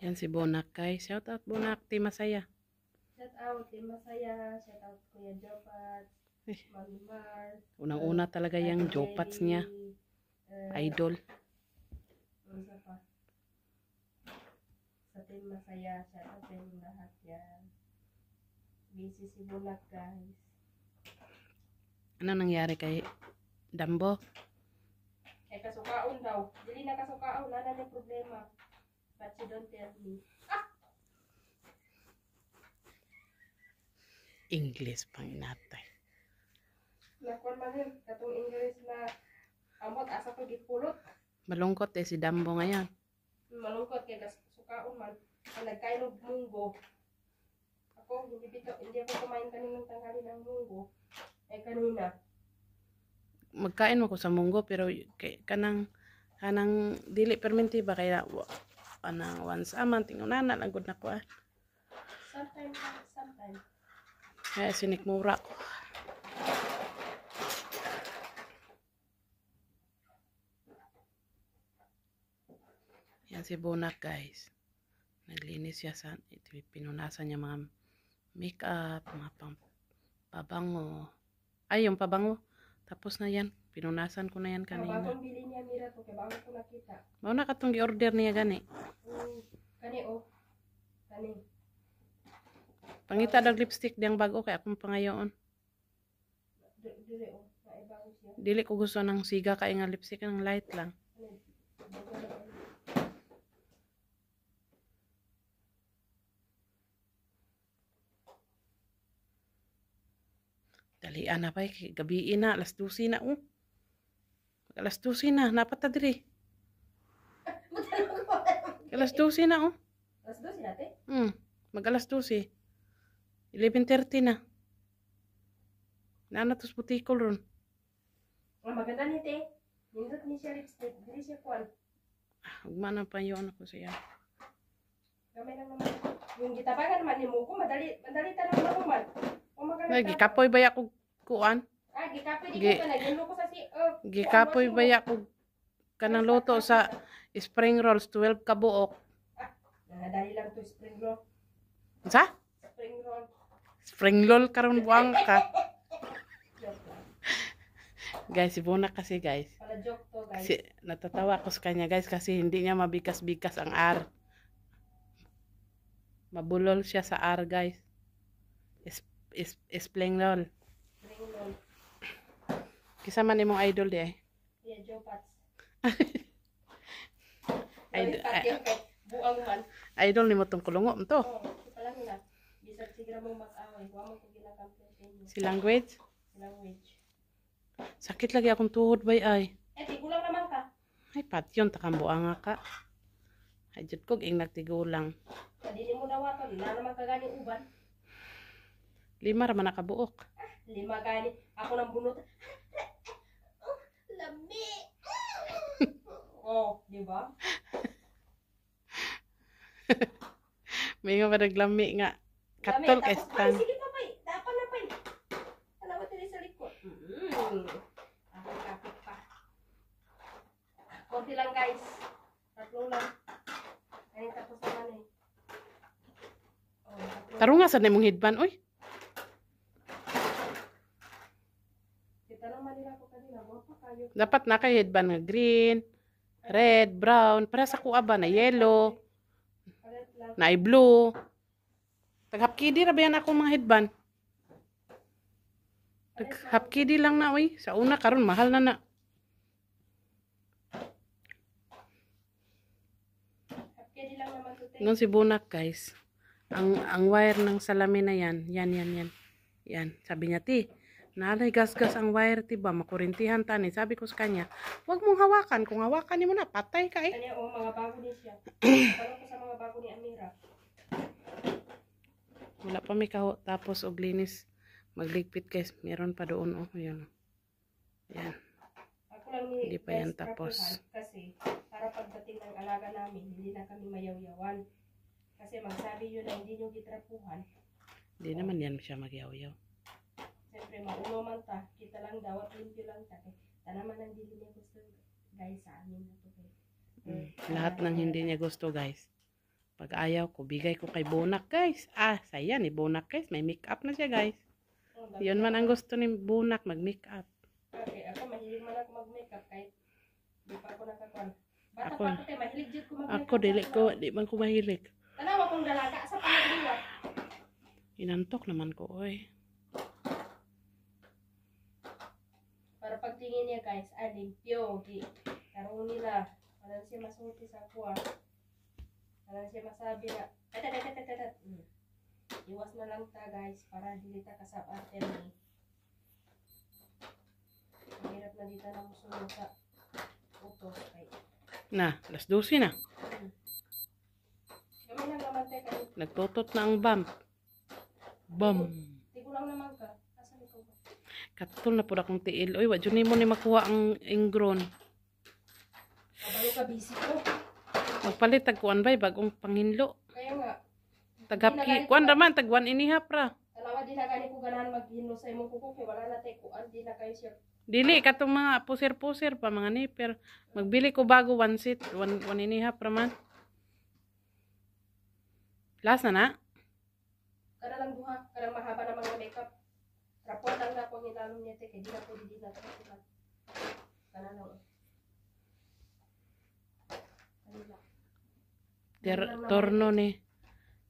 Yan si Bonak guys. Shout out Bonak, Team Masaya. Shout out Team Masaya, shout out Kuya Jopats, eh. Unang-una uh, talaga uh, yung Jopats niya. Uh, Idol. Ano Sa Team Masaya, shout out din lahat yan. Busy si Bonak guys. Ano nangyari kay Dambo? Kay kasukaon daw. Dili na kasukaon, wala na problema. But you don't tell me. English pa inatay. Nakuan man Katong English na amot asa ko gipulot. Malungkot eh si Dambo ngayon. Malungkot kay das sukaon man. Ang nagkainog munggo. Ako, hindi, bito, hindi ako kumain kaninang tanghali ng munggo. Ay eh, kanina. Magkain mo ko sa munggo pero kanang kanang dili permente ba kaya ana once a month ingon na lagod na ko ah. Sometimes sometimes. Kaya sinikmura ko. Yan si Bonak guys. Naglinis siya sa ito, pinunasan niya mga makeup, mga pang, pabango. Ay, yung pabango. Tapos na yan. Pinunasan ko na yan kanina. Bagong bili niya mira to, kaya bago ko nakita. Mao na katong gi-order niya gani. Mm, kani oh. Kani. Pangita dag lipstick diyang bago kay akong pangayoon. Dili oh, bago siya. Dili ko gusto ng siga kay nga lipstick ng light lang. Dalian na pa, gabi na, alas 12 na. Oh. Alas 12 na, napata diri. alas 12 na oh. Alas 12 na te? Hmm, mag alas 12. 11.30 na. Nana tos butikol ron. Oh, maganda ni te. Nindot ni siya lipstick, hindi siya kwan. Ah, ugmanan pa yun ako siya. Gamay lang naman. Yung gitapagan man ni mo ko, madali, madali tanong na kuman. Lagi, kapoy ba ako kuan? Ah, gikapoy di ka pala. Ginmo ko sa si... Oh, gikapoy ba ya ko kanang luto sa spring rolls, 12 kabuok? buok. Ah, nadali lang to spring roll. Sa? Spring roll. Spring roll karon buang ka. guys, si Bona kasi guys. Pala joke to guys. Si, natatawa ko sa kanya guys kasi hindi niya mabikas-bikas ang R. Mabulol siya sa R guys. Is, is, is playing roll. Kisa man imong idol di ay. Eh. Yeah, Joe Pats. idol, eh. buang man. Idol ni mo tong kulungo mo to. Oh, lang na. Bisag sigra mo mag-away. Wa mo ko ginakampiyan Si language? Si language. Sakit lagi akong tuhod bay ay. Eh, tigulang naman ka. Ay, patyon, takambuanga ka. Ay, jud ko. ing nagtigulang. Kadili mo dawaton, na naman kagani uban. Lima ra man nakabuok. Lima gani. Ako nang bunot. Labi. oh, di ba? May nga maraglami nga. Katol ka stan. Sige pa pa. Dapat na pa. Alam mo tali sa likod. Mm. Ako kapit pa. Konti lang guys. Tatlong lang. Ay, tapos naman eh. Oh, Tarunga sa na mong headband, oy. Dapat na kay headband na green, red, brown, para sa kuha ba na yellow, na blue. Taghapkidi ra ba yan akong mga headband? Taghapkidi lang na, oy. Sa una, karon mahal na na. Ngon si Bunak, guys. Ang, ang wire ng salamin na yan. Yan, yan, yan. Yan. Sabi niya, ti, Nanay, gasgas ang wire, tiba, makurintihan tani. Sabi ko sa kanya, huwag mong hawakan. Kung hawakan ni mo na, patay ka eh. Kanya, oh, mga bago din siya. Parang ko sa mga bago ni Amira. Wala pa may kaho. Tapos, og linis. Magligpit, guys. Meron pa doon, oh. Yun. Yan. Ako hindi pa yan tapos. Kasi, para pagdating ng alaga namin, hindi na kami mayawyawan. Kasi magsabi yun na hindi nyo gitrapuhan. Hindi naman yan siya magyawyaw. Siyempre, mauno man ta. Kita lang daw at limpyo lang ta. Kaya tanaman ang dili niya gusto, guys, sa amin na to. Kaya. Mm. Lahat ng hindi niya gusto, guys. Pag ayaw ko, bigay ko kay Bonak, guys. Ah, saya ni Bonak, guys. May make up na siya, guys. Oh, Yun man ang gusto ni Bonak, mag-make up. Okay, ako mahilig man ako mag-make up kahit di pa ako nakakon. Bata ako, pa ko te, mahilig jud ko mag-make up Ako, dili ko, di man ko mahilig. Tanawa kong dalaga sa panagdiwa. Inantok naman ko, oy. tingin niya guys ay limpyo. Di. taro nila. wala siya masulti sa kuha. wala siya masabi na. Tatatatatatatat. Hmm. Iwas na lang ta guys para dilita ta sa arte ni. Mahirap na dita na musunod sa utos. ay, Na, alas 12 na. Hmm. Nagtotot na ang bump. Bum. Hindi ko lang naman ka. Katol na po akong tiil. Uy, wadyo ni mo ni makuha ang ingron. Abalo ka busy ko. Magpalit tagkuan ba eh, bagong panghinlo. Kaya nga. Tagapki. Kuan raman tagwan inihap ra. Dalawa di na gani ko ganahan maghinlo sa imong kuko kay wala na tay kuan di na kayo siya. Dili katong mga puser-puser pa mga niper. pero magbili ko bago one seat, one, one inihap ra man. Last na na? Kada lang duha, kada mahaba na mga makeup ang ilalim niya tek, hindi na pwede din na ito. Kananaw. Kanila. Ter torno ni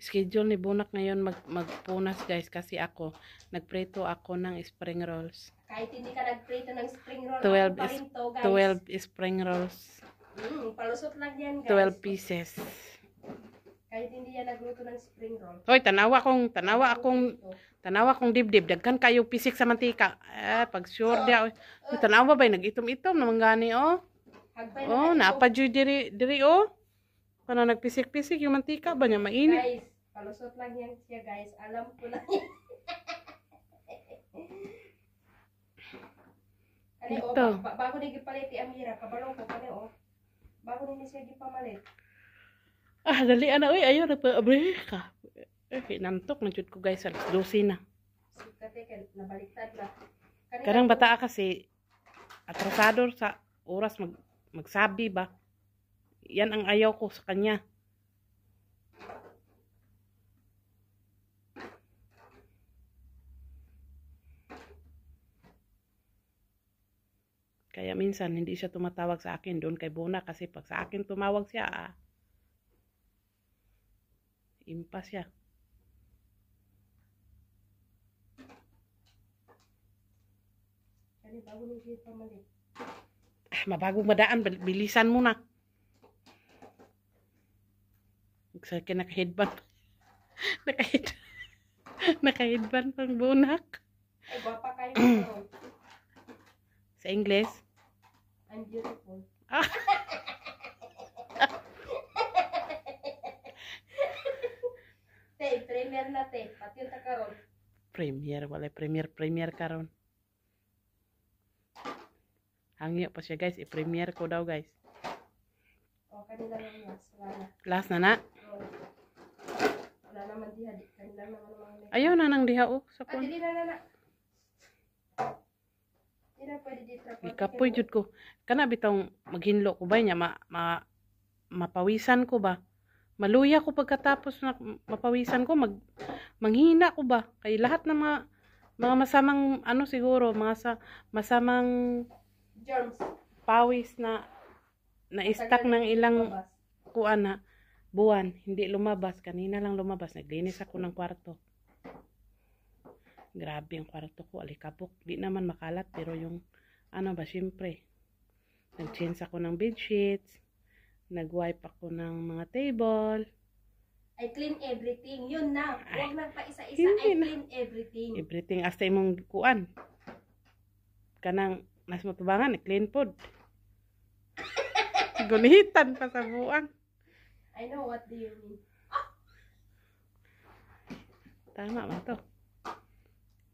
schedule ni Bunak ngayon mag magpunas guys kasi ako nagprito ako ng spring rolls. Kahit hindi ka nagprito ng spring rolls, 12 12 spring rolls. Mm, palusot lang yan guys. 12 pieces. Kahit hindi yan nagluto ng spring roll. Hoy, tanawa kong tanawa akong tanawa kong dibdib dagkan kayo pisik sa mantika. Eh, pag sure dia. Oh, uh, tanawa bay nagitom-itom naman gani oh. Hagbay oh, na napa jud diri diri oh. Kana nagpisik-pisik yung mantika ba niya mainit. Guys, palusot lang yan siya guys. Alam ko na. Oh, Ito. Bago ni gipalit ang hira, kabalong ko pa oh. Bago ni siya gipamalit. Ah, dali ana oi, ayo na pa Eh, nantok na jud ko guys, alas 12 na. Karang bata kasi atrasado sa oras mag magsabi ba. Yan ang ayaw ko sa kanya. Kaya minsan hindi siya tumatawag sa akin doon kay Bona kasi pag sa akin tumawag siya ah, Impa siya. Kani bago nung kita mali. Ah, mabago madaan. Bilisan muna. na. Eh, Sa akin naka-headband. naka-headband. naka-headband pang bunak. Ay, bapa kayo Sa English? I'm beautiful. Ah. late, pati ta karon. Premier, wala Premier, Premier karon. Hangyo pa siya guys, i-premier ko daw guys. O, kanila lang na, last na na. Wala naman diha, kanila naman mga Ayaw na nang diha o. sa kon. Ah, dili na na na. Ikapoy jud ko. Kana bitong maghinlo ko ba niya ma, ma mapawisan ko ba? Maluya ko pagkatapos na mapawisan ko, mag, manghina ko ba? Kay lahat ng mga, mga masamang, ano siguro, mga sa, masamang germs. pawis na na-stack ng ilang lumabas. kuan na buwan, hindi lumabas. Kanina lang lumabas. Naglinis ako ng kwarto. Grabe yung kwarto ko. Alikabok. Di naman makalat pero yung ano ba, syempre. Nag-change ako ng bedsheets Nag-wipe ako ng mga table. I clean everything. Yun na. Huwag nang pa isa I clean na. everything. Everything. Hasta imong kuan. Kanang mas matubangan, i-clean food. Gunihitan pa sa buang. I know what do you mean. Tama ba to?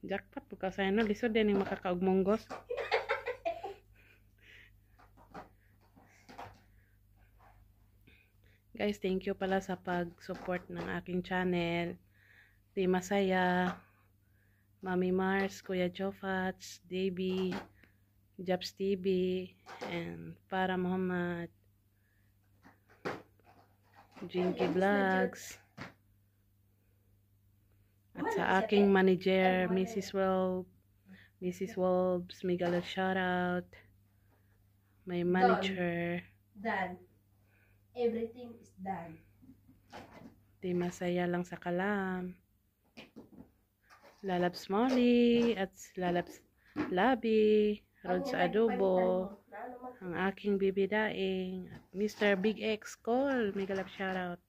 Jackpot. Bukaw sa'yo no. Lisod din yung makakaugmong gos. Guys, thank you pala sa pag-support ng aking channel. Di Masaya, Mami Mars, Kuya Jofats, Davy, Japs TV, and Para Muhammad, Jinky Vlogs, at sa aking eh. manager, Mrs. Wolf, Mrs. Wolves, Miguel shoutout, my manager, Dan everything is done. Di masaya lang sa kalam. Lalabs Molly at lalabs Labi, Rods adobo, ang aking bibidaing, Mr. Big X Call, mega love shoutout.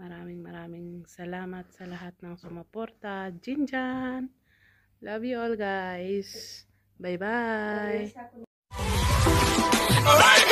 Maraming maraming salamat sa lahat ng sumuporta. Jinjan! Love you all guys! Bye-bye! All right.